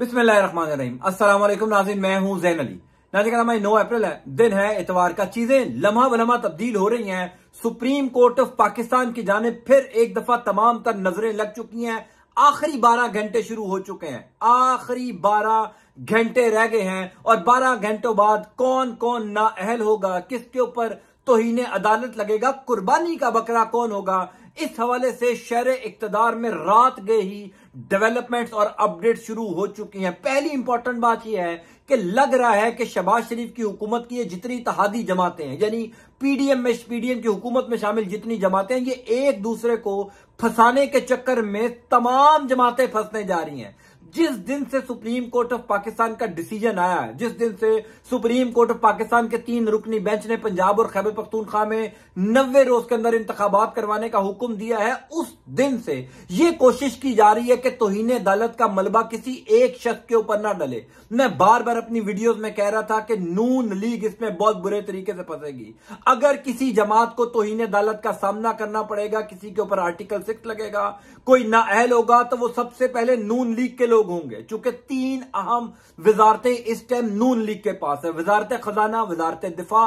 बिस्मिल्लाम नाजिन मैं हूं जैन अली नाजिक नौ अप्रैल है दिन है इतवार का चीजें लम्हा बलम्हा तब्दील हो रही हैं सुप्रीम कोर्ट ऑफ पाकिस्तान की जानब फिर एक दफा तमाम तर नजरें लग चुकी हैं आखिरी बारह घंटे शुरू हो चुके हैं आखिरी बारह घंटे रह गए हैं और बारह घंटों बाद कौन कौन अहल होगा किसके ऊपर तोहन अदालत लगेगा कुर्बानी का बकरा कौन होगा इस हवाले से शहर इकतदार में रात गए ही डेवलपमेंट और अपडेट शुरू हो चुकी हैं पहली इंपॉर्टेंट बात यह है कि लग रहा है कि शबाज शरीफ की हुकूमत की ये जितनी तहादी जमाते हैं यानी पीडीएम में पीडीएम की हुकूमत में शामिल जितनी जमाते हैं ये एक दूसरे को फंसाने के चक्कर में तमाम जमातें फंसने जा रही हैं जिस दिन से सुप्रीम कोर्ट ऑफ पाकिस्तान का डिसीजन आया है जिस दिन से सुप्रीम कोर्ट ऑफ पाकिस्तान के तीन रुकनी बेंच ने पंजाब और खैबर पख्तूनखा में नब्बे रोज के अंदर इंतबात करवाने का हुक्म दिया है उस दिन से यह कोशिश की जा रही है कि तोहन अदालत का मलबा किसी एक शख्स के ऊपर ना डले मैं बार बार अपनी वीडियोज में कह रहा था कि नून लीग इसमें बहुत बुरे तरीके से फंसेगी अगर किसी जमात को तोहन अदालत का सामना करना पड़ेगा किसी के ऊपर आर्टिकल सिक्स लगेगा कोई ना अहल होगा तो वो सबसे पहले नून लीग के लोग लोग होंगे चूंकि तीन अहम वजारतें इस टाइम नून लीग के पास है वजारत खजाना वजारत दिफा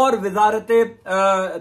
और वजारत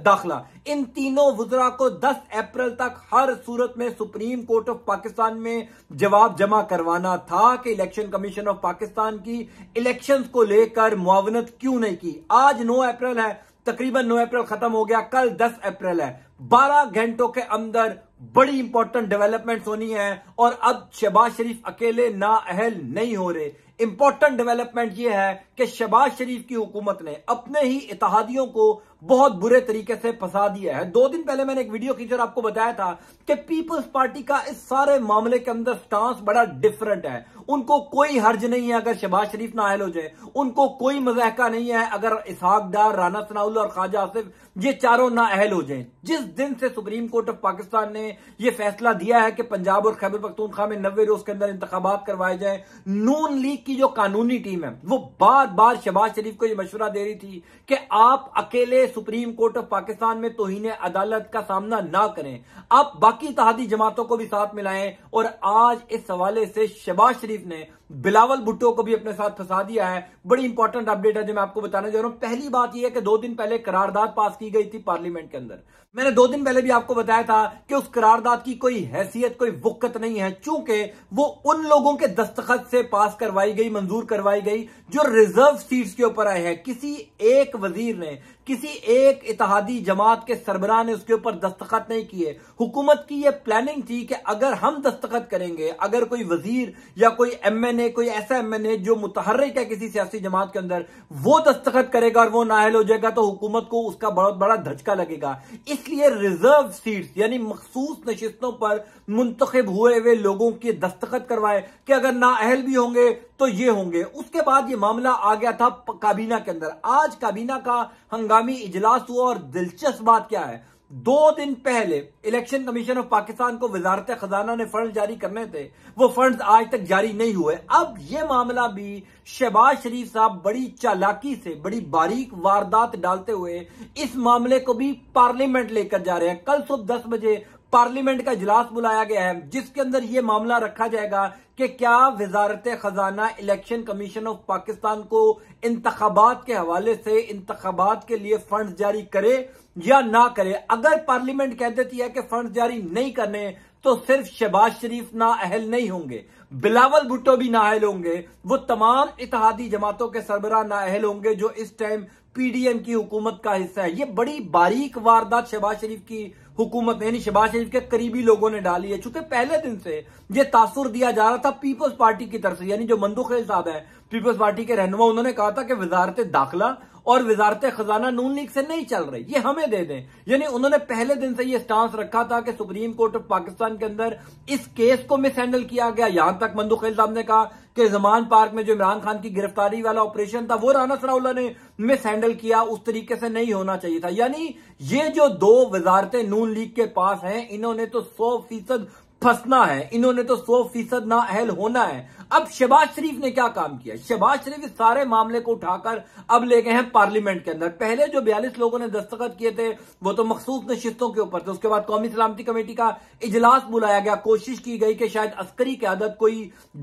दाखिला इन तीनों वजरा को 10 अप्रैल तक हर सूरत में सुप्रीम कोर्ट ऑफ पाकिस्तान में जवाब जमा करवाना था कि इलेक्शन कमीशन ऑफ पाकिस्तान की इलेक्शंस को लेकर मुआवनत क्यों नहीं की आज 9 अप्रैल है तकरीबन 9 अप्रैल खत्म हो गया कल 10 अप्रैल है 12 घंटों के अंदर बड़ी इंपॉर्टेंट डेवलपमेंट होनी है और अब शहबाज शरीफ अकेले ना अहल नहीं हो रहे इंपॉर्टेंट डेवलपमेंट यह है कि शहबाज शरीफ की हुकूमत ने अपने ही इतिहादियों को बहुत बुरे तरीके से फंसा दिया है दो दिन पहले मैंने एक वीडियो खींचा और आपको बताया था कि पीपल्स पार्टी का इस सारे मामले के अंदर स्टांस बड़ा डिफरेंट है उनको कोई हर्ज नहीं है अगर शहबाज शरीफ नाहल हो जाए उनको कोई मजहका नहीं है अगर इसहाक डार राना सनाउल और ख्वाजा आसिफ ये चारों ना अहल हो जाए जिस दिन से सुप्रीम कोर्ट ऑफ पाकिस्तान ने यह फैसला दिया है कि पंजाब और खैबर पख्तूनखा में नब्बे रोज के अंदर इंतबात करवाए जाए नून लीग की जो कानूनी टीम है वो बार बार शहबाज शरीफ को यह मशवरा दे रही थी कि आप अकेले सुप्रीम कोर्ट ऑफ पाकिस्तान में तोहन अदालत का सामना ना करें आप बाकी इतिहादी जमातों को भी साथ मिलाएं और आज इस हवाले से शबाज शरीफ ने बिलावल भुट्टो को भी अपने साथ फंसा दिया है बड़ी इंपॉर्टेंट अपडेट है जो मैं आपको बताने जा रहा हूं पहली बात यह है कि दो दिन पहले करारदाद पास की गई थी पार्लियामेंट के अंदर मैंने दो दिन पहले भी आपको बताया था कि उस करारदाद की कोई हैसियत कोई वक्त नहीं है चूंकि वो उन लोगों के दस्तखत से पास करवाई गई मंजूर करवाई गई जो रिजर्व सीट्स के ऊपर आए हैं किसी एक वजीर ने किसी एक इतिहादी जमात के सरबराह ने उसके ऊपर दस्तखत नहीं किए हुकूमत की यह प्लानिंग थी कि अगर हम दस्तखत करेंगे अगर कोई वजीर या कोई एम एन ए कोई ऐसा एम एन ए जो मुतहरक है किसी सियासी जमात के अंदर वो दस्तखत करेगा और वो नाहल हो जाएगा तो हुकूमत को उसका बहुत बड़ा धचका लगेगा इसलिए रिजर्व सीट यानी मखसूस नशिस्तों पर मुंतखब हुए हुए लोगों के दस्तखत करवाए कि अगर नाअहल भी होंगे तो ये होंगे उसके बाद ये मामला आ गया था काबीना के अंदर आज काबीना का हंगामी इजलास हुआ और दिलचस्प बात क्या है दो दिन पहले इलेक्शन कमीशन ऑफ पाकिस्तान को वजारत खजाना ने फंड जारी करने थे वो फंड आज तक जारी नहीं हुए अब ये मामला भी शहबाज शरीफ साहब बड़ी चालाकी से बड़ी बारीक वारदात डालते हुए इस मामले को भी पार्लियामेंट लेकर जा रहे हैं कल सुबह दस बजे पार्लियामेंट का इजलास बुलाया गया है जिसके अंदर ये मामला रखा जाएगा कि क्या वजारत खजाना इलेक्शन कमीशन ऑफ पाकिस्तान को इंतबात के हवाले से इंतबात के लिए फंड जारी करे या ना करे अगर पार्लियामेंट कह देती है कि फंड जारी नहीं करने तो सिर्फ शहबाज शरीफ ना अहल नहीं होंगे बिलावल भुट्टो भी नाहल होंगे वो तमाम इतिहादी जमातों के सरबरा नाहल होंगे जो इस टाइम पीडीएम की हुकूमत का हिस्सा है ये बड़ी बारीक वारदात शहबाज शरीफ की हुकूमत यानी शहबाज शरीफ के करीबी लोगों ने डाली है चूंकि पहले दिन से ये तासुर दिया जा रहा था पीपल्स पार्टी की तरफ से यानी जो मंदूखेल साहब है पीपल्स पार्टी के रहनुमा उन्होंने कहा था कि वजारत दाखिला और वजारत खजाना नून लीग से नहीं चल रही ये हमें दे दें यानी उन्होंने पहले दिन से ये स्टांस रखा था कि सुप्रीम कोर्ट ऑफ पाकिस्तान के अंदर इस केस को मिस हैंडल किया गया यहां तक मंदूखेल साहब ने कहा कि जमान पार्क में जो इमरान खान की गिरफ्तारी वाला ऑपरेशन था वो राना सराउल्ला ने मिस हैंडल किया उस तरीके से नहीं होना चाहिए था यानी ये जो दो वजारतें नून लीग के पास हैं इन्होंने तो सौ फीसद फंसना है इन्होंने तो सौ फीसद ना अहल होना है अब शहबाज शरीफ ने क्या काम किया शहबाज शरीफ इस सारे मामले को उठाकर अब ले गए हैं पार्लियामेंट के अंदर पहले जो बयालीस लोगों ने दस्तखत किए थे वो तो मखसूस नशितों के ऊपर थे उसके बाद कौमी सलामती कमेटी का इजलास बुलाया गया कोशिश की गई कि शायद अस्करी की आदत कोई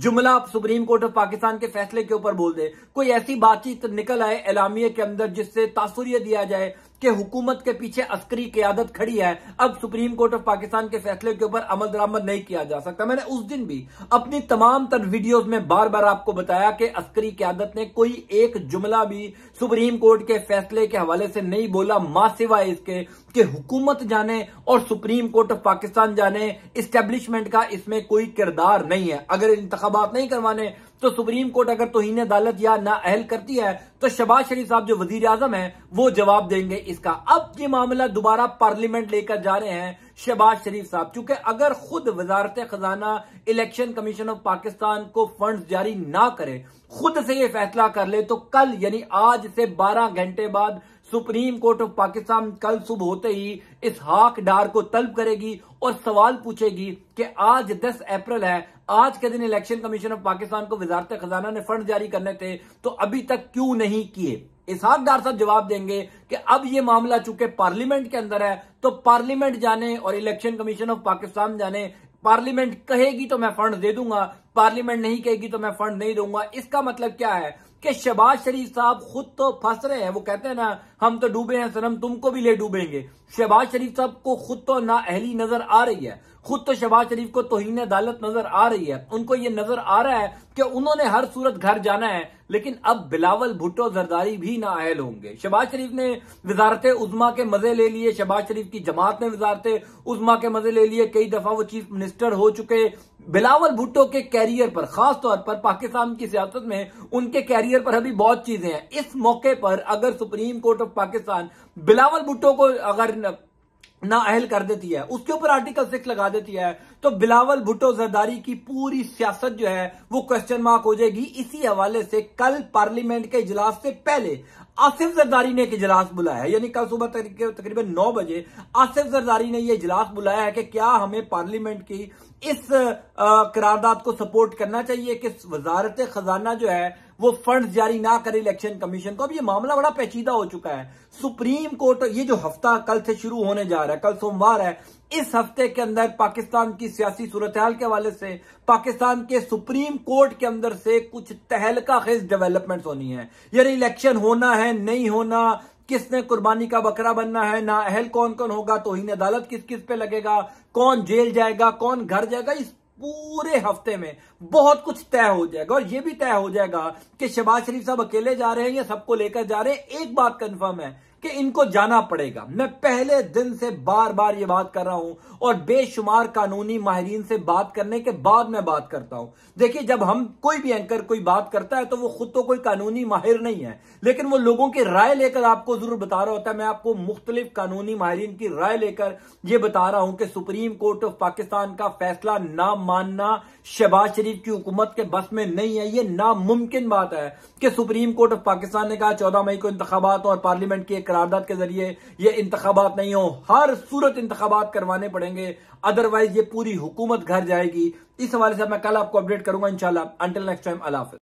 जुमला सुप्रीम कोर्ट ऑफ पाकिस्तान के फैसले के ऊपर बोल दे कोई ऐसी बातचीत निकल आए एलामिया के अंदर जिससे तासुरिया दिया जाए कि हुकूमत के पीछे अस्करी क्यादत खड़ी है अब सुप्रीम कोर्ट ऑफ पाकिस्तान के फैसले के ऊपर अमल दरामद नहीं किया जा सकता मैंने उस दिन भी अपनी तमाम तर वीडियोज में बार बार आपको बताया कि अस्करी क्यादत ने कोई एक जुमला भी सुप्रीम कोर्ट के फैसले के हवाले से नहीं बोला मा सिवाय इसके कि हुकूमत जाने और सुप्रीम कोर्ट ऑफ पाकिस्तान जाने इस्टेब्लिशमेंट का इसमें कोई किरदार नहीं है अगर इंतबात नहीं करवाने तो सुप्रीम कोर्ट अगर तोहन अदालत या ना अहल करती है तो शबाज शरीफ साहब जो वजीर आजम है वो जवाब देंगे इसका अब ये मामला दोबारा पार्लियामेंट लेकर जा रहे हैं शहबाज शरीफ साहब चूंकि अगर खुद वजारत खजाना इलेक्शन कमीशन ऑफ पाकिस्तान को फंड जारी ना करे खुद से ये फैसला कर ले तो कल यानी आज से 12 घंटे बाद सुप्रीम कोर्ट ऑफ पाकिस्तान कल सुबह होते ही इस हाक डार को तलब करेगी और सवाल पूछेगी कि आज 10 अप्रैल है आज के दिन इलेक्शन कमीशन ऑफ पाकिस्तान को वजारत खजाना ने फंड जारी करने थे तो अभी तक क्यों नहीं किए इसहाक डार साहब जवाब देंगे कि अब ये मामला चूंकि पार्लियामेंट के अंदर है तो पार्लियामेंट जाने और इलेक्शन कमीशन ऑफ पाकिस्तान जाने पार्लियामेंट कहेगी तो मैं फंड दे दूंगा पार्लियामेंट नहीं कहेगी तो मैं फंड नहीं दूंगा इसका मतलब क्या है कि शहबाज शरीफ साहब खुद तो फंस रहे हैं वो कहते हैं ना हम तो डूबे हैं सनम तुमको भी ले डूबेंगे शहबाज शरीफ साहब को खुद तो ना अहली नजर आ रही है खुद तो शहबाज शरीफ को तोहन अदालत नजर आ रही है उनको ये नजर आ रहा है कि उन्होंने हर सूरत घर जाना है लेकिन अब बिलावल भुट्टो जरदारी भी ना अहल होंगे शहबाज शरीफ ने वजारत उजमा के मजे ले लिए शहबाज शरीफ की जमात ने वजारत उजमा के मजे ले लिए कई दफा वो चीफ मिनिस्टर हो चुके बिलावल भुट्टो के कैरियर पर खास तौर पर पाकिस्तान की सियासत में उनके कैरियर पर अभी बहुत चीजें हैं इस मौके पर अगर supreme court of Pakistan Bilawal Bhutto को अगर ना अहल कर देती है उसके ऊपर आर्टिकल सिक्स लगा देती है तो बिलावल भुट्टो जरदारी की पूरी सियासत जो है वो क्वेश्चन मार्क हो जाएगी इसी हवाले से कल पार्लियामेंट के इजलास से पहले आसिफ जरदारी ने एक इजलास बुलाया है यानी कल सुबह तकरीबन नौ बजे आसिफ जरदारी ने यह इजलास बुलाया है कि क्या हमें पार्लियामेंट की इस करारदाद को सपोर्ट करना चाहिए कि वजारत खजाना जो है वो फंड जारी ना करे इलेक्शन कमीशन को अब ये मामला बड़ा पेचीदा हो चुका है सुप्रीम कोर्ट ये जो हफ्ता कल से शुरू होने जा रहा है कल सोमवार है इस हफ्ते के अंदर पाकिस्तान की सियासी सूरत हाल के हवाले से पाकिस्तान के सुप्रीम कोर्ट के अंदर से कुछ तहलका खेज डेवलपमेंट होनी है यानी इलेक्शन होना है नहीं होना किसने कुर्बानी का बकरा बनना है ना अहल कौन कौन होगा तो ही अदालत किस किस पे लगेगा कौन जेल जाएगा कौन घर जाएगा इस पूरे हफ्ते में बहुत कुछ तय हो जाएगा और यह भी तय हो जाएगा कि शहबाज शरीफ साहब अकेले जा रहे हैं या सबको लेकर जा रहे हैं एक बात कंफर्म है कि इनको जाना पड़ेगा मैं पहले दिन से बार बार ये बात कर रहा हूं और बेशुमार कानूनी माहरीन से बात करने के बाद मैं बात करता हूं देखिए जब हम कोई भी एंकर कोई बात करता है तो वो खुद तो कोई कानूनी माहिर नहीं है लेकिन वो लोगों की राय लेकर आपको जरूर बता रहा होता है मैं आपको मुख्तलिफ कानूनी माहरीन की राय लेकर यह बता रहा हूं कि सुप्रीम कोर्ट ऑफ पाकिस्तान का फैसला ना मानना शहबाज शरीफ की हुकूमत के बस में नहीं है यह नामुमकिन बात है कि सुप्रीम कोर्ट ऑफ पाकिस्तान ने कहा चौदह मई को इंतबात और पार्लियामेंट की एक करारदाद के जरिए ये इंतबात नहीं हो हर सूरत इंतबात करवाने पड़ेंगे अदरवाइज ये पूरी हुकूमत घर जाएगी इस हवाले से मैं कल आपको अपडेट करूंगा इनशाला नेक्स्ट टाइम अल्लाह